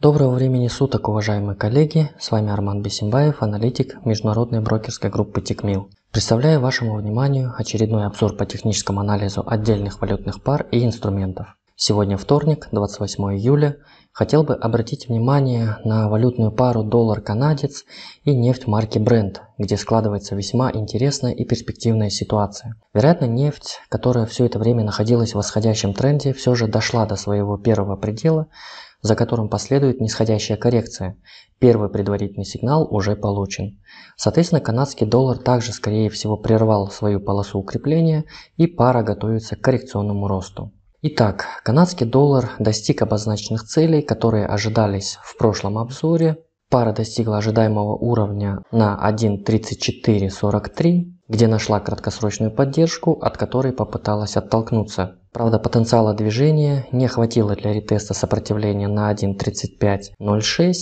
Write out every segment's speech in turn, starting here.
Доброго времени суток, уважаемые коллеги! С вами Арман Бесимбаев, аналитик международной брокерской группы Тикмил. Представляю вашему вниманию очередной обзор по техническому анализу отдельных валютных пар и инструментов. Сегодня вторник, 28 июля. Хотел бы обратить внимание на валютную пару доллар-канадец и нефть марки Brent, где складывается весьма интересная и перспективная ситуация. Вероятно, нефть, которая все это время находилась в восходящем тренде, все же дошла до своего первого предела, за которым последует нисходящая коррекция. Первый предварительный сигнал уже получен. Соответственно, канадский доллар также, скорее всего, прервал свою полосу укрепления и пара готовится к коррекционному росту. Итак, канадский доллар достиг обозначенных целей, которые ожидались в прошлом обзоре. Пара достигла ожидаемого уровня на 1.3443, где нашла краткосрочную поддержку, от которой попыталась оттолкнуться. Правда, потенциала движения не хватило для ретеста сопротивления на 1.3506.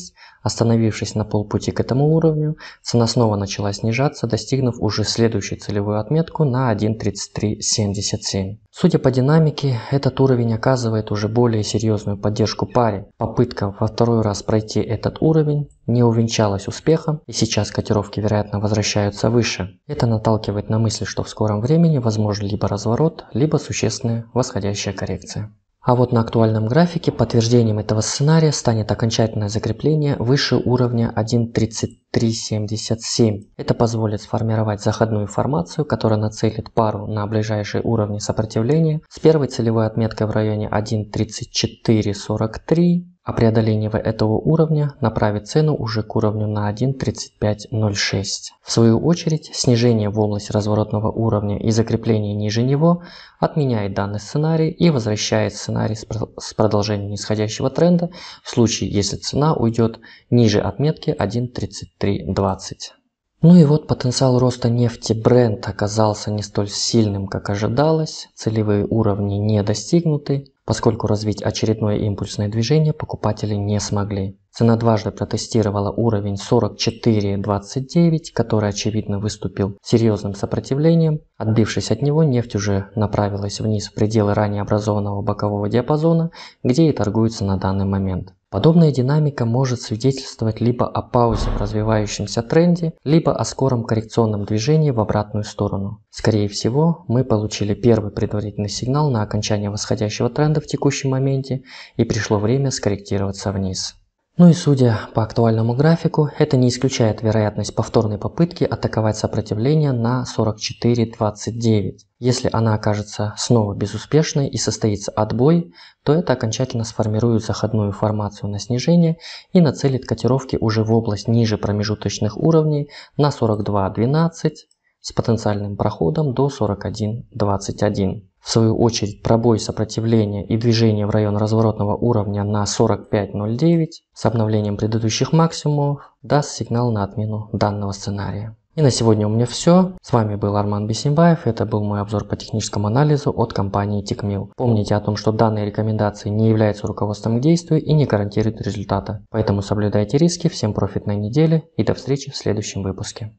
Остановившись на полпути к этому уровню, цена снова начала снижаться, достигнув уже следующую целевую отметку на 1.3377. Судя по динамике, этот уровень оказывает уже более серьезную поддержку паре. Попытка во второй раз пройти этот уровень не увенчалась успехом, и сейчас котировки, вероятно, возвращаются выше. Это наталкивает на мысль, что в скором времени возможен либо разворот, либо существенное восходящая коррекция. А вот на актуальном графике подтверждением этого сценария станет окончательное закрепление выше уровня 1.3377. Это позволит сформировать заходную формацию, которая нацелит пару на ближайшие уровни сопротивления с первой целевой отметкой в районе 1.3443 а преодоление этого уровня направит цену уже к уровню на 1.3506. В свою очередь, снижение в область разворотного уровня и закрепление ниже него отменяет данный сценарий и возвращает сценарий с продолжением нисходящего тренда в случае, если цена уйдет ниже отметки 1.3320. Ну и вот потенциал роста нефти Brent оказался не столь сильным, как ожидалось, целевые уровни не достигнуты, Поскольку развить очередное импульсное движение покупатели не смогли. Цена дважды протестировала уровень 44.29, который очевидно выступил серьезным сопротивлением. Отбившись от него, нефть уже направилась вниз в пределы ранее образованного бокового диапазона, где и торгуется на данный момент. Подобная динамика может свидетельствовать либо о паузе в развивающемся тренде, либо о скором коррекционном движении в обратную сторону. Скорее всего, мы получили первый предварительный сигнал на окончание восходящего тренда в текущем моменте и пришло время скорректироваться вниз. Ну и судя по актуальному графику, это не исключает вероятность повторной попытки атаковать сопротивление на 44.29. Если она окажется снова безуспешной и состоится отбой, то это окончательно сформирует заходную формацию на снижение и нацелит котировки уже в область ниже промежуточных уровней на 42.12 с потенциальным проходом до 41.21. В свою очередь пробой сопротивления и движение в район разворотного уровня на 45.09 с обновлением предыдущих максимумов даст сигнал на отмену данного сценария. И на сегодня у меня все. С вами был Арман Бесимбаев. Это был мой обзор по техническому анализу от компании TechMill. Помните о том, что данные рекомендации не являются руководством к действию и не гарантируют результата. Поэтому соблюдайте риски. Всем профитной недели и до встречи в следующем выпуске.